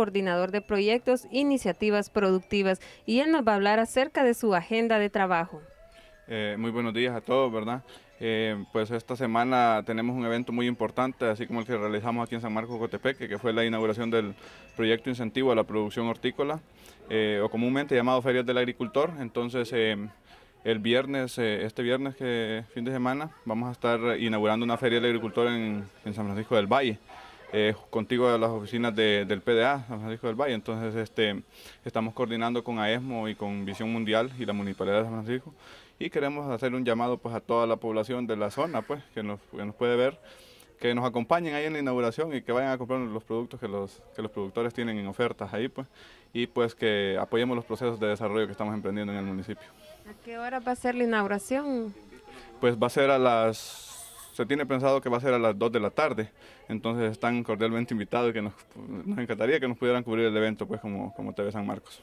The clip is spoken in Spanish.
coordinador de proyectos e iniciativas productivas, y él nos va a hablar acerca de su agenda de trabajo. Eh, muy buenos días a todos, ¿verdad? Eh, pues esta semana tenemos un evento muy importante, así como el que realizamos aquí en San Marcos Cotepec, que fue la inauguración del proyecto incentivo a la producción hortícola, eh, o comúnmente llamado Ferias del Agricultor. Entonces, el viernes, este viernes, que fin de semana, vamos a estar inaugurando una Feria del Agricultor en, en San Francisco del Valle. Eh, contigo de las oficinas del PDA, San Francisco del Valle. Entonces, este, estamos coordinando con AESMO y con Visión Mundial y la Municipalidad de San Francisco. Y queremos hacer un llamado pues, a toda la población de la zona pues, que, nos, nos puede ver, que nos acompañen ahí en la inauguración y que vayan a comprar los productos que los, que los productores tienen en ofertas ahí. Pues, y pues que apoyemos los procesos de desarrollo que estamos emprendiendo en el municipio. ¿A qué hora va a ser la inauguración? Pues va a ser a las se tiene pensado que va a ser a las 2 de la tarde. Entonces están cordialmente invitados y que nos, encantaría que nos pudieran cubrir el evento pues como, como TV San Marcos.